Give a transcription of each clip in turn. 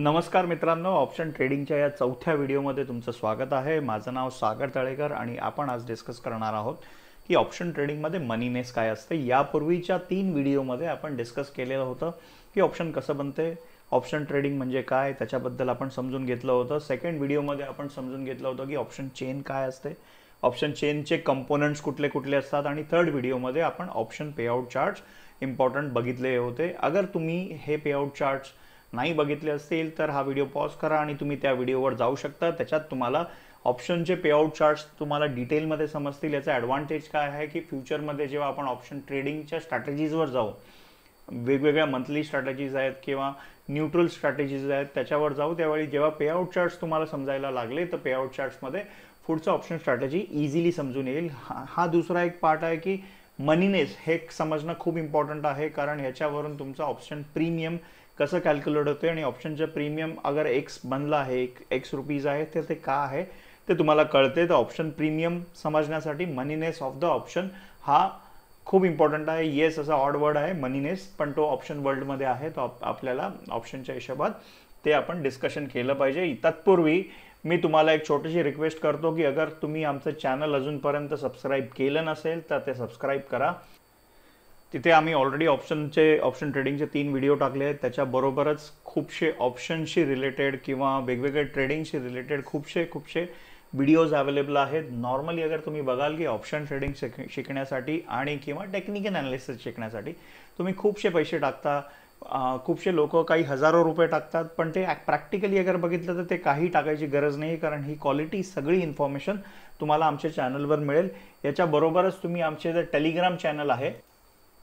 नमस्कार मित्रांनो ऑप्शन ट्रेडिंगच्या या चौथ्या व्हिडिओमध्ये तुमचं स्वागत आहे माझं नाव सागर तळेकर आणि आपण आज डिस्कस करणार आहोत की ऑप्शन ट्रेडिंगमध्ये मनीनेस काय असते यापूर्वीच्या तीन व्हिडिओमध्ये आपण डिस्कस केलेलं होतं की ऑप्शन कसं बनते ऑप्शन ट्रेडिंग म्हणजे काय त्याच्याबद्दल आपण समजून घेतलं होतं सेकंड व्हिडिओमध्ये आपण समजून घेतलं होतं की ऑप्शन चेन काय असते ऑप्शन चेनचे कंपोनंट्स कुठले कुठले असतात आणि थर्ड व्हिडिओमध्ये आपण ऑप्शन पेआउट चार्ट्स इम्पॉर्टंट बघितले होते अगर तुम्ही हे पेआउट चार्ट्स नाही बघितले असतील तर हा व्हिडिओ पॉज करा आणि तुम्ही त्या व्हिडिओवर जाऊ शकता त्याच्यात तुम्हाला ऑप्शनचे पेआउट चार्ट तुम्हाला डिटेलमध्ये समजतील याचा ॲडव्हान्टेज काय आहे की फ्युचरमध्ये जेव्हा आपण ऑप्शन ट्रेडिंगच्या स्ट्रॅटेजीजवर जाऊ वेगवेगळ्या मंथली स्ट्रॅटेजीज आहेत किंवा न्यूट्रल स्ट्रॅटेजीज आहेत त्याच्यावर जाऊ त्यावेळी जेव्हा पेआउट चार्ट तुम्हाला समजायला लागले तर पेआउट मध्ये पुढचं ऑप्शन स्ट्रॅटेजी इझिली समजून येईल हा दुसरा एक पार्ट आहे की मनीनेस हे समजणं खूप इम्पॉर्टंट आहे कारण ह्याच्यावरून तुमचा ऑप्शन प्रीमियम कसं कॅल्क्युलेट होते आणि ऑप्शनचं प्रीमियम अगर एक्स बनला आहे एक एक्स रुपीज आहे तर ते का आहे ते तुम्हाला कळते तर ऑप्शन प्रीमियम समजण्यासाठी मनीनेस ऑफ द ऑप्शन हा खूप इम्पॉर्टंट आहे येस असा ऑड वर्ड आहे मनीनेस पण तो ऑप्शन वर्ल्डमध्ये आहे तो आपल्याला ऑप्शनच्या हिशोबात ते आपण डिस्कशन केलं पाहिजे तत्पूर्वी मी तुम्हाला एक छोटीशी रिक्वेस्ट करतो की अगर तुम्ही आमचं चॅनल अजूनपर्यंत सबस्क्राईब केलं नसेल तर ते सबस्क्राईब करा तिथे आम्ही ऑलरेडी ऑप्शनचे ऑप्शन ट्रेडिंगचे तीन व्हिडिओ टाकले आहेत त्याच्याबरोबरच खूपशे ऑप्शनशी रिलेटेड किंवा वेगवेगळे ट्रेडिंगशी रिलेटेड खूपशे खूपशे व्हिडिओज अवेलेबल आहेत नॉर्मली अगर तुम्ही बघाल की ऑप्शन ट्रेडिंग शिक शिकण्यासाठी आणि किंवा टेक्निकल ॲनालिसिस शिकण्यासाठी तुम्ही खूपसे पैसे टाकता खूपसे लोक काही हजारो रुपये टाकतात पण ते प्रॅक्टिकली अगर बघितलं तर ते काही टाकायची गरज नाही कारण ही क्वालिटी सगळी इन्फॉर्मेशन तुम्हाला आमच्या चॅनलवर मिळेल याच्याबरोबरच तुम्ही आमचे जे टेलिग्राम चॅनल आहे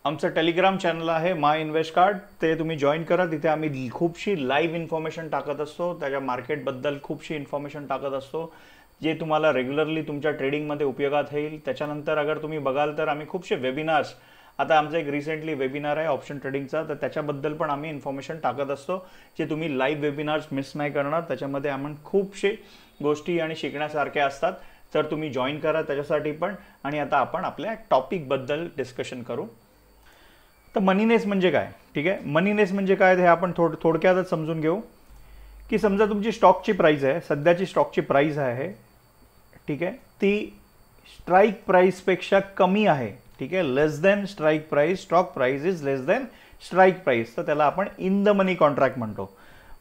आमचं टेलिग्राम चॅनल आहे माय इन्व्हेस्ट कार्ड ते तुम्ही जॉईन करा तिथे आम्ही खूपशी लाईव्ह इन्फॉर्मेशन टाकत असतो त्याच्या मार्केटबद्दल खूपशी इन्फॉर्मेशन टाकत असतो जे तुम्हाला रेग्युलरली तुमच्या ट्रेडिंगमध्ये उपयोगात येईल त्याच्यानंतर अगर तुम्ही बघाल तर आम्ही खूपसे वेबिनार्स आता आमचं एक रिसेंटली वेबिनार आहे ऑप्शन ट्रेडिंगचा तर त्याच्याबद्दल पण आम्ही इन्फॉर्मेशन टाकत असतो जे तुम्ही लाईव्ह वेबिनार्स मिस नाही करणार त्याच्यामध्ये आम्ही खूपशे गोष्टी आणि शिकण्यासारख्या असतात तर तुम्ही जॉईन करा त्याच्यासाठी पण आणि आता आपण आपल्या टॉपिकबद्दल डिस्कशन करू तर मनीनेस म्हणजे काय ठीक आहे मनीनेस म्हणजे काय हे आपण थोड थोडक्यातच समजून घेऊ की समजा तुमची स्टॉकची प्राईज आहे सध्याची स्टॉकची प्राईज आहे ठीक आहे ती स्ट्राईक प्राईजपेक्षा कमी आहे ठीक आहे less than strike price stock price is less than strike price तर त्याला आपण इन द मनी कॉन्ट्रॅक्ट म्हणतो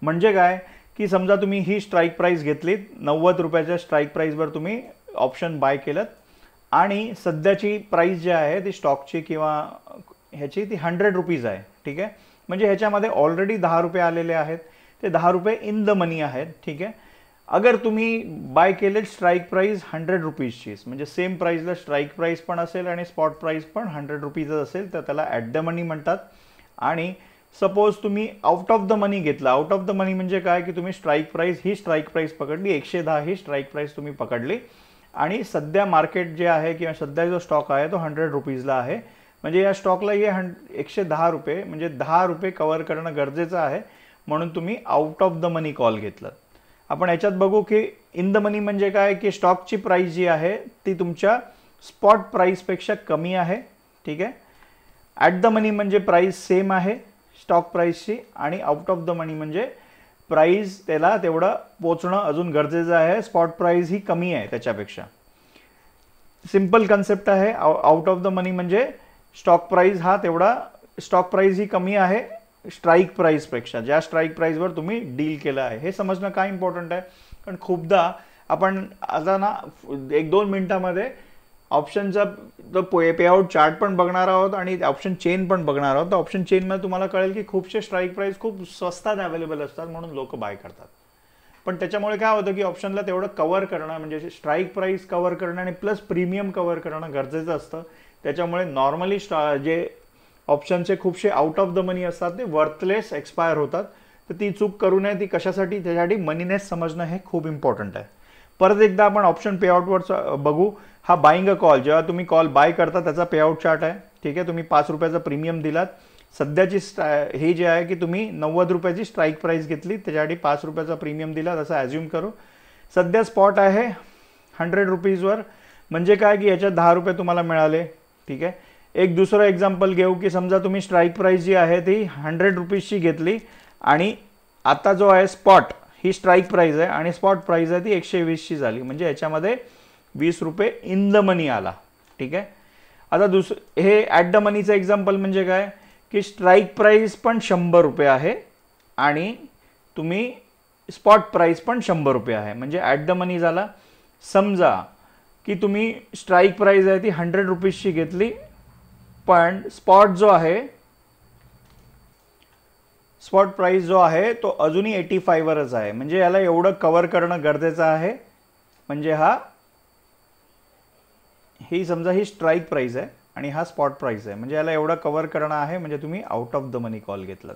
म्हणजे काय की समजा तुम्ही ही स्ट्राईक प्राईज घेतलीत नव्वद रुपयाच्या स्ट्राईक प्राईजवर तुम्ही ऑप्शन बाय केलं आणि सध्याची प्राईज जी आहे ती स्टॉकची किंवा ह्याची ती हंड्रेड रुपीज आहे ठीक आहे म्हणजे ह्याच्यामध्ये ऑलरेडी दहा रुपये आलेले आहेत ते दहा रुपये इन द मनी आहेत ठीक आहे अगर तुम्ही बाय केले स्ट्राईक प्राईज हंड्रेड रुपीजचीच म्हणजे सेम प्राईजला स्ट्राईक प्राईस पण असेल आणि स्पॉट प्राईज पण हंड्रेड रुपीजच असेल तर त्याला ॲट द मनी म्हणतात आणि सपोज तुम्ही आउट ऑफ द मनी घेतला आउट ऑफ द मनी म्हणजे काय की तुम्ही स्ट्राईक प्राईज ही स्ट्राईक प्राईज पकडली एकशे दहा ही स्ट्राईक प्राईस तुम्ही पकडली आणि सध्या मार्केट जे आहे किंवा सध्या जो स्टॉक आहे तो हंड्रेड रुपीजला आहे म्हणजे या स्टॉकला हे हं एकशे दहा रुपये म्हणजे दहा रुपये कवर करणं गरजेचं आहे म्हणून तुम्ही out of the money call घेतलं आपण याच्यात बघू की इन द मनी म्हणजे काय की स्टॉकची प्राईस जी आहे ती तुमच्या स्पॉट प्राईसपेक्षा कमी आहे ठीक आहे ॲट द मनी म्हणजे प्राईस सेम आहे स्टॉक प्राईसची आणि आउट ऑफ द मनी म्हणजे प्राईस त्याला तेवढं पोचणं अजून गरजेचं आहे स्पॉट प्राईस ही कमी आहे त्याच्यापेक्षा सिम्पल कन्सेप्ट आहे आउट ऑफ द मनी म्हणजे स्टॉक प्राईज हा तेवढा स्टॉक प्राईज ही कमी आहे स्ट्राईक प्राईजपेक्षा ज्या स्ट्राईक वर तुम्ही डील केलं आहे हे समजणं काय इम्पॉर्टंट आहे कारण खूपदा आपण आता ना एक दोन मिनटामध्ये ऑप्शनचा पे पेआउट चार्ट पण बघणार आहोत आणि ऑप्शन चेन पण बघणार आहोत तर ऑप्शन चेनमध्ये तुम्हाला कळेल की खूपसे स्ट्राईक प्राईस खूप स्वस्तात अवेलेबल असतात म्हणून लोक बाय करतात पण त्याच्यामुळे काय होतं की ऑप्शनला तेवढं कवर करणं म्हणजे स्ट्राईक प्राईस कवर करणं आणि प्लस प्रीमियम कवर करणं गरजेचं असतं त्याच्यामुळे नॉर्मली जे ऑप्शनचे खूपसे आउट ऑफ द मनी असतात ते वर्थलेस एक्सपायर होतात तर ती चूक करू नये ती कशासाठी त्याच्यासाठी मनीनेस समजणं हे खूप इम्पॉर्टंट आहे परत एकदा आपण ऑप्शन पेआउटवर बघू हा बाईंग अ कॉल जेव्हा तुम्ही कॉल बाय करता त्याचा पेआउट चार्ट आहे ठीक आहे तुम्ही पाच रुपयाचा प्रीमियम दिलात सध्याची हे जे आहे की तुम्ही नव्वद रुपयाची स्ट्राईक प्राईस घेतली त्याच्यासाठी पाच रुपयाचा प्रीमियम दिलात असं ॲज्युम करू सध्या स्पॉट आहे हंड्रेड रुपीजवर म्हणजे काय की याच्यात दहा रुपये तुम्हाला मिळाले ठीक आहे एक दुसरं एक्झाम्पल घेऊ की समजा तुम्ही स्ट्राईक प्राईस जी आहे ती हंड्रेड रुपीजची घेतली आणि आता जो आहे स्पॉट ही स्ट्राईक प्राईज आहे आणि स्पॉट प्राईज आहे ती एकशे वीसची झाली म्हणजे याच्यामध्ये वीस रुपये इन द मनी आला ठीक आहे आता दुस हे ॲट द मनीचं एक्झाम्पल म्हणजे काय की स्ट्राईक प्राईस पण शंभर रुपये आहे आणि तुम्ही स्पॉट प्राईस पण शंभर रुपये आहे म्हणजे ॲट द मनी झाला समजा की तुम्ही स्ट्राईक प्राईज आहे ती हंड्रेड रुपीजची घेतली पण स्पॉट जो आहे स्पॉट प्राईस जो आहे तो अजूनही एटी फायवरच आहे म्हणजे याला एवढं कवर करणं गरजेचं आहे म्हणजे हा ही समजा ही स्ट्राईक प्राईस आहे आणि हा स्पॉट प्राईस आहे म्हणजे याला एवढं कवर करणं आहे म्हणजे तुम्ही out of the money call घेतलात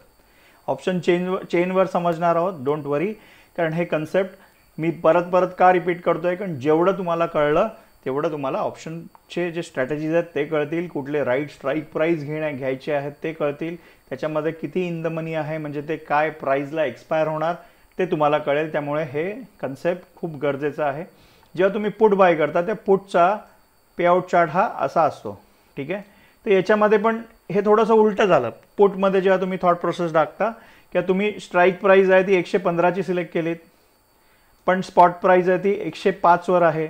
ऑप्शन चेन चेनवर समजणार आहोत डोंट वरी कारण हे कन्सेप्ट मी परत परत का रिपीट करतो आहे कारण जेवढं तुम्हाला कळलं तेवढं तुम्हाला ऑप्शनचे जे स्ट्रॅटेजीज आहेत ते कळतील कुठले राईट स्ट्राईक प्राईज घेण्या घ्यायचे आहेत ते कळतील त्याच्यामध्ये किती इन द मनी आहे म्हणजे ते काय प्राईजला एक्सपायर होणार ते तुम्हाला कळेल त्यामुळे हे कन्सेप्ट खूप गरजेचं आहे जेव्हा तुम्ही पुट बाय करता त्या पुटचा पेआउट चार्ट हा असा असतो ठीक आहे तर याच्यामध्ये पण हे थोडंसं उलटं झालं पुटमध्ये जेव्हा तुम्ही थॉट प्रोसेस टाकता किंवा तुम्ही स्ट्राईक प्राईज आहे ती एकशे पंधराची सिलेक्ट केलीत पण स्पॉट प्राईज आहे ती एकशे पाचवर आहे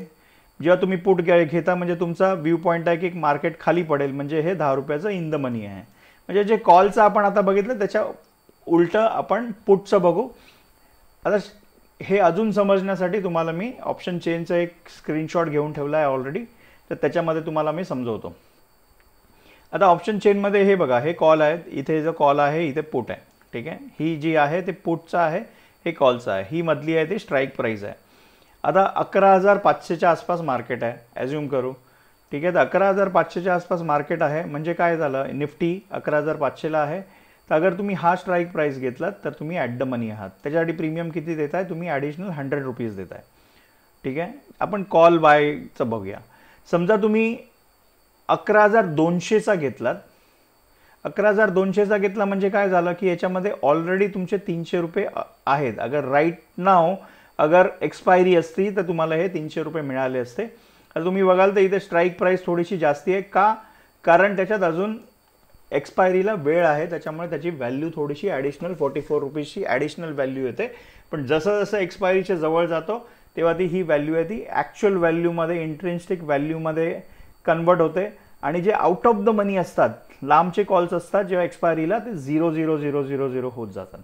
जेव्हा तुम्ही पुट घ्या घेता म्हणजे तुमचा व्ह्यू पॉईंट आहे की मार्केट खाली पडेल म्हणजे हे दहा रुपयाचं इन द मनी आहे म्हणजे जे कॉलचं आपण आता बघितलं त्याच्या उलटं आपण पुटचं बघू आता हे अजून समजण्यासाठी तुम्हाला मी ऑप्शन चेनचा एक स्क्रीनशॉट घेऊन ठेवला आहे ऑलरेडी तर त्याच्यामध्ये तुम्हाला मी समजवतो आता ऑप्शन चेनमध्ये हे बघा हे कॉल आहेत इथे जो कॉल आहे इथे पुट आहे ठीक आहे ही जी आहे ते पुटचं आहे हे कॉलचं आहे ही मधली आहे ती स्ट्राईक प्राईस आहे आता अकरा हजार पाचशेच्या आसपास मार्केट आहे ॲज्युम करू ठीक आहे तर अकरा हजार पाचशेच्या आसपास मार्केट आहे म्हणजे काय झालं निफ्टी अकरा हजार पाचशेला आहे तर अगर तुम्ही हा स्ट्राईक प्राईस घेतलात तर तुम्ही ॲट द मनी आहात त्याच्यासाठी प्रीमियम किती देत आहे तुम्ही ॲडिशनल हंड्रेड रुपीज देत आहे ठीक आहे आपण कॉल बायचं बघूया समजा तुम्ही अकरा हजार दोनशेचा घेतलात अकरा हजार दोनशेचा घेतला म्हणजे काय झालं की याच्यामध्ये ऑलरेडी तुमचे तीनशे रुपये आहेत अगर राईट नाव अगर एक्सपायरी असती तर तुम्हाला हे तीनशे रुपये मिळाले असते तर तुम्ही बघाल तर इथे स्ट्राईक प्राईस थोडीशी जास्ती आहे का कारण त्याच्यात अजून एक्सपायरीला वेळ आहे त्याच्यामुळे त्याची व्हॅल्यू थोडीशी ॲडिशनल फोर्टी फोर रुपीजची ॲडिशनल व्हॅल्यू येते पण जसं जसं एक्सपायरीच्या जवळ जातो तेव्हा ती ही व्हॅल्यू आहे ती ॲक्च्युअल व्हॅल्यूमध्ये इंट्रेन्स्टिक व्हॅल्यूमध्ये कन्वर्ट होते आणि जे आउट ऑफ द मनी असतात लांबचे कॉल्स असतात जेव्हा एक्सपायरीला ते zero zero zero zero zero होत जातात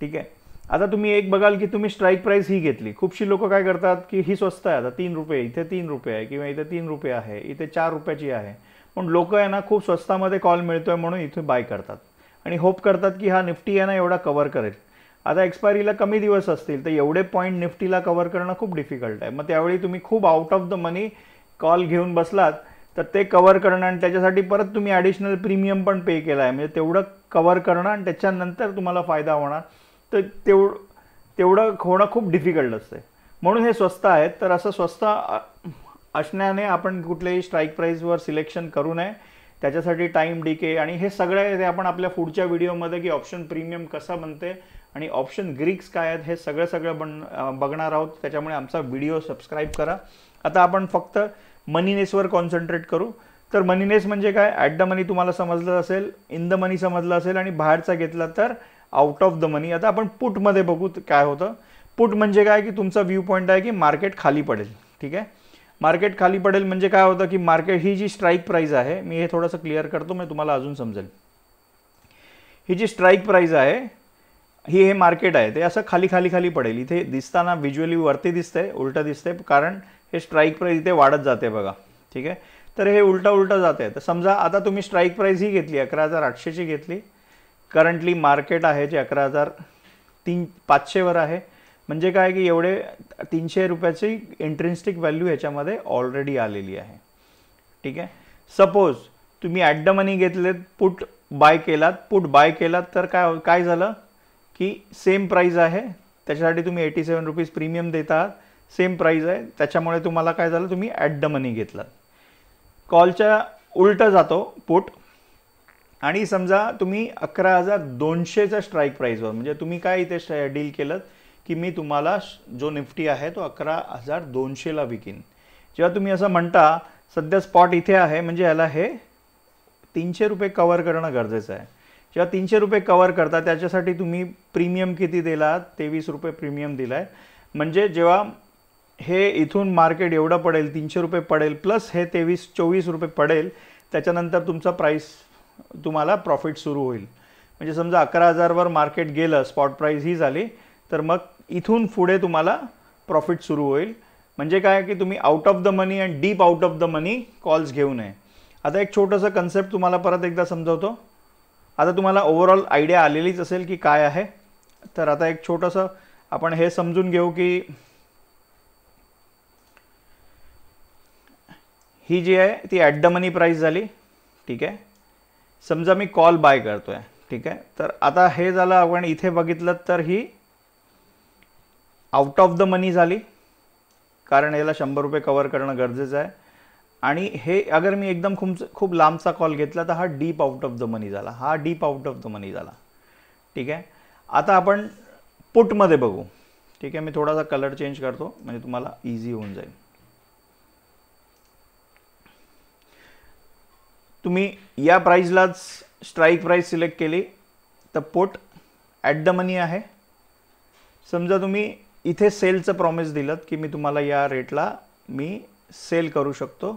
ठीक आहे आता तुम्ही एक बघाल की तुम्ही स्ट्राईक प्राईस ही घेतली खूपशी लोक काय करतात की ही स्वस्त आहे आता तीन रुपये इथे तीन रुपये आहे किंवा इथे तीन रुपये आहे इथे चार रुपयाची आहे पण लोक यांना खूप स्वस्तामध्ये कॉल मिळतोय म्हणून इथे बाय करतात आणि होप करतात की हा निफ्टी आहे ना एवढा कव्हर करेल आता एक्सपायरीला कमी दिवस असतील तर एवढे पॉईंट निफ्टीला कव्हर करणं खूप डिफिकल्ट आहे मग त्यावेळी तुम्ही खूप out of the money call घेऊन बसलात तर ते कवर करणं आणि त्याच्यासाठी परत तुम्ही ॲडिशनल प्रीमियम पण पे केला आहे म्हणजे तेवढं कवर करणं आणि त्याच्यानंतर तुम्हाला फायदा होणार तर तेव तेवढं होणं खूप डिफिकल्ट असते म्हणून हे स्वस्त आहेत तर असं स्वस्त असण्याने आपण कुठल्याही स्ट्राईक प्राईजवर सिलेक्शन करू नये त्याच्यासाठी टाईम डिके आणि हे सगळं ते आपण आपल्या पुढच्या व्हिडिओमध्ये की ऑप्शन प्रीमियम कसं बनते आणि ऑप्शन ग्रीक्स काय आहेत हे सगळं सगळं बन बघणार आहोत त्याच्यामुळे आमचा व्हिडिओ सबस्क्राईब करा आता आपण फक्त मनीनेसवर कॉन्सन्ट्रेट करू तर मनीनेस म्हणजे काय ॲट द मनी तुम्हाला समजलं असेल इन द मनी समजलं असेल आणि बाहेरचा घेतला तर आउट ऑफ द मनी आता आपण पुटमध्ये बघू काय होतं पुट म्हणजे काय की तुमचा व्ह्यू पॉईंट आहे की मार्केट खाली पडेल ठीक आहे मार्केट खाली पडेल म्हणजे काय होतं की मार्केट ही जी स्ट्राईक प्राईज आहे मी हे थोडंसं क्लिअर करतो मी तुम्हाला अजून समजेल ही जी स्ट्राईक प्राईज आहे ही हे मार्केट आहे ते असं खाली खाली खाली पडेल इथे दिसताना व्हिज्युअली वरती दिसतंय उलटं दिसतंय कारण हे स्ट्राईक प्राईस इथे वाढत जाते बघा ठीक आहे तर हे उलटा उलटा जाते तर समजा आता तुम्ही स्ट्राईक प्राईस ही घेतली अकरा हजार आठशेची घेतली करंटली मार्केट आहे जे अकरा हजार तीन पाचशेवर आहे म्हणजे काय की एवढे तीनशे रुपयाची इंट्रेन्स्टिक व्हॅल्यू ह्याच्यामध्ये ऑलरेडी आलेली आहे ठीक आहे सपोज तुम्ही ॲट द मनी घेतलेत पुट बाय केलात पुट बाय केलात तर काय काय झालं की सेम प्राईस आहे त्याच्यासाठी तुम्ही एटी सेवन रुपीज प्रीमियम देत आहात सेम प्राईज आहे त्याच्यामुळे तुम्हाला काय झालं तुम्ही ॲट द मनी घेतला कॉलच्या उलटं जातो पुट आणि समजा तुम्ही अकरा हजार दोनशेचा स्ट्राईक प्राईजवर म्हणजे तुम्ही काय इथे डील केलं की मी तुम्हाला जो निफ्टी आहे तो अकरा हजार दोनशेला विकीन जेव्हा तुम्ही असं म्हणता सध्या स्पॉट इथे आहे म्हणजे याला हे तीनशे रुपये कवर करणं गरजेचं आहे जेव्हा तीनशे रुपये कवर करता त्याच्यासाठी तुम्ही प्रीमियम किती दिला तेवीस रुपये प्रीमियम दिला आहे म्हणजे जेव्हा हे इथून मार्केट एवढं पडेल तीनशे रुपये पडेल प्लस हे तेवीस चोवीस रुपये पडेल त्याच्यानंतर तुमचा प्राईस तुम्हाला प्रॉफिट सुरू होईल म्हणजे समजा अकरा हजारवर मार्केट गेलं स्पॉट प्राईस ही झाली तर मग इथून पुढे तुम्हाला प्रॉफिट सुरू होईल म्हणजे काय की तुम्ही out of the money and deep out of the money calls घेऊ नये आता एक छोटंसं कन्सेप्ट तुम्हाला परत एकदा समजवतो आता तुम्हाला ओव्हरऑल आयडिया आलेलीच असेल की काय आहे तर आता एक छोटंसं आपण हे समजून घेऊ की ही जी आहे ती ॲट द मनी प्राईस झाली ठीक आहे समजा मी कॉल बाय करतो आहे ठीक आहे तर आता हे झालं आपण इथे बघितलं तर ही आउट ऑफ द मनी झाली कारण याला शंभर रुपये कवर करणं गरजेचं आहे आणि हे अगर मी एकदम खूप खूप लांबचा कॉल घेतला तर हा deep out of the money झाला हा deep out of the money झाला ठीक आहे आता आपण पुटमध्ये बघू ठीक आहे मी थोडासा कलर चेंज करतो म्हणजे तुम्हाला इझी होऊन जाईल तुम्ही या प्राईजलाच स्ट्राईक प्राईज सिलेक्ट केली तर पोट ॲट द मनी आहे समजा तुम्ही इथे सेलचं प्रॉमिस दिलं की मी तुम्हाला या रेटला मी सेल करू शकतो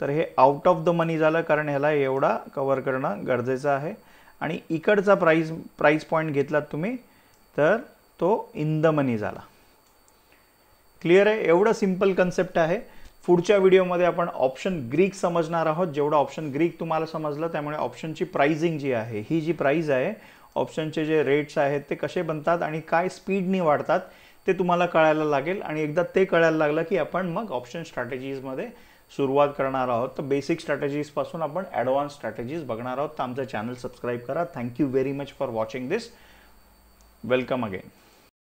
तर हे आउट ऑफ द मनी झालं कारण ह्याला एवढा कवर करणं गरजेचं आहे आणि इकडचा प्राईज प्राईज पॉईंट घेतलात तुम्ही तर तो इन द मनी झाला क्लिअर आहे एवढं सिम्पल कन्सेप्ट आहे पुढच्या व्हिडिओमध्ये आपण ऑप्शन ग्रीक समजणार आहोत जेवढं ऑप्शन ग्रीक तुम्हाला समजलं त्यामुळे ऑप्शनची प्राइसिंग जी आहे ही जी प्राईज आहे ऑप्शनचे जे रेट्स आहेत ते कसे बनतात आणि काय स्पीडने वाढतात ते तुम्हाला कळायला लागेल आणि एकदा ते कळायला लागलं की आपण मग ऑप्शन स्ट्रॅटेजीजमध्ये सुरुवात करणार आहोत तर बेसिक स्ट्रॅटेजीजपासून आपण ॲडव्हान्स स्ट्रॅटेजीज बघणार आहोत तर आमचं चॅनल सबस्क्राईब करा thank you very much for watching this welcome again